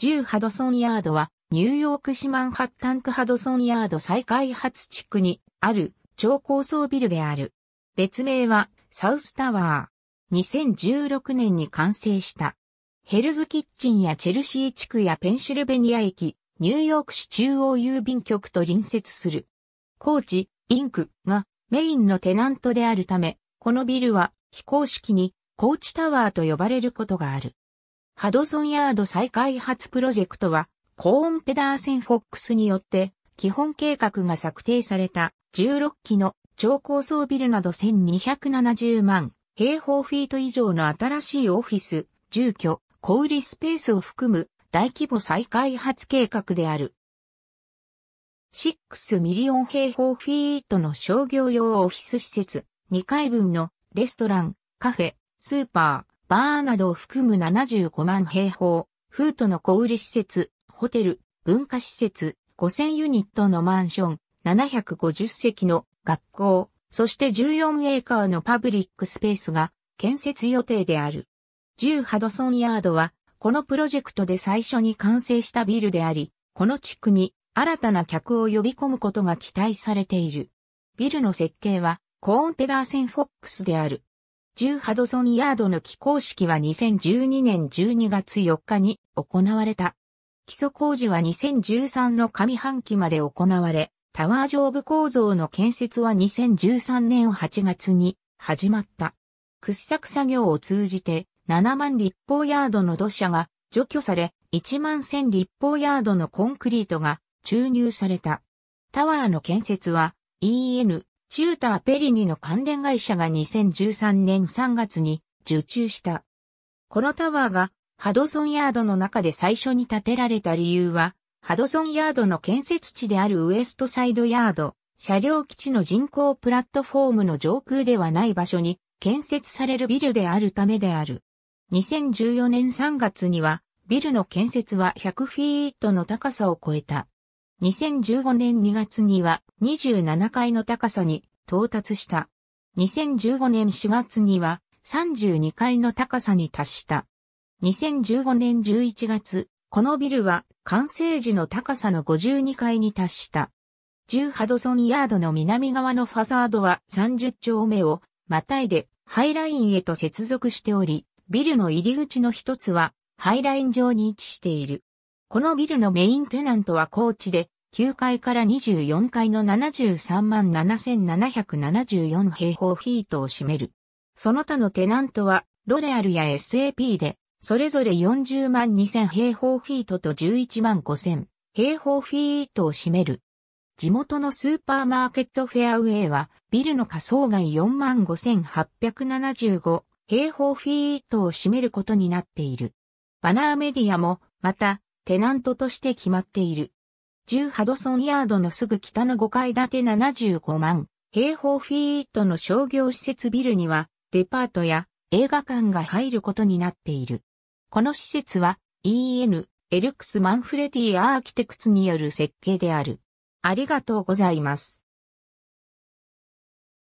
10ハドソンヤードは、ニューヨーク市マンハッタン区ハドソンヤード再開発地区にある超高層ビルである。別名はサウスタワー。2016年に完成した。ヘルズキッチンやチェルシー地区やペンシルベニア駅、ニューヨーク市中央郵便局と隣接する。コーチ、インクがメインのテナントであるため、このビルは非公式にコーチタワーと呼ばれることがある。ハドソンヤード再開発プロジェクトは、コーン・ペダーセン・フォックスによって、基本計画が策定された16機の超高層ビルなど1270万平方フィート以上の新しいオフィス、住居、小売スペースを含む大規模再開発計画である。6ミリオン平方フィートの商業用オフィス施設、2階分のレストラン、カフェ、スーパー、バーなどを含む75万平方、フートの小売施設、ホテル、文化施設、5000ユニットのマンション、750席の学校、そして14エーカーのパブリックスペースが建設予定である。10ハドソンヤードは、このプロジェクトで最初に完成したビルであり、この地区に新たな客を呼び込むことが期待されている。ビルの設計は、コーン・ペダーセン・フォックスである。10ハドソンヤードの起工式は2012年12月4日に行われた。基礎工事は2013の上半期まで行われ、タワー上部構造の建設は2013年8月に始まった。掘削作業を通じて7万立方ヤードの土砂が除去され、1万1000立方ヤードのコンクリートが注入された。タワーの建設は EN チューター・ペリニの関連会社が2013年3月に受注した。このタワーがハドソンヤードの中で最初に建てられた理由は、ハドソンヤードの建設地であるウエストサイドヤード、車両基地の人工プラットフォームの上空ではない場所に建設されるビルであるためである。2014年3月には、ビルの建設は100フィートの高さを超えた。2015年2月には27階の高さに到達した。2015年4月には32階の高さに達した。2015年11月、このビルは完成時の高さの52階に達した。10ハドソンヤードの南側のファサードは30丁目をまたいでハイラインへと接続しており、ビルの入り口の一つはハイライン上に位置している。このビルのメインテナントは高知で、9階から24階の73万7774平方フィートを占める。その他のテナントは、ロレアルや SAP で、それぞれ40万2000平方フィートと11万5000平方フィートを占める。地元のスーパーマーケットフェアウェイは、ビルの仮想外4万5875平方フィートを占めることになっている。バナーメディアも、また、テナントとして決まっている。10ハドソンヤードのすぐ北の5階建て75万平方フィートの商業施設ビルにはデパートや映画館が入ることになっている。この施設は EN エルクス・マンフレティ・アーキテクツによる設計である。ありがとうございます。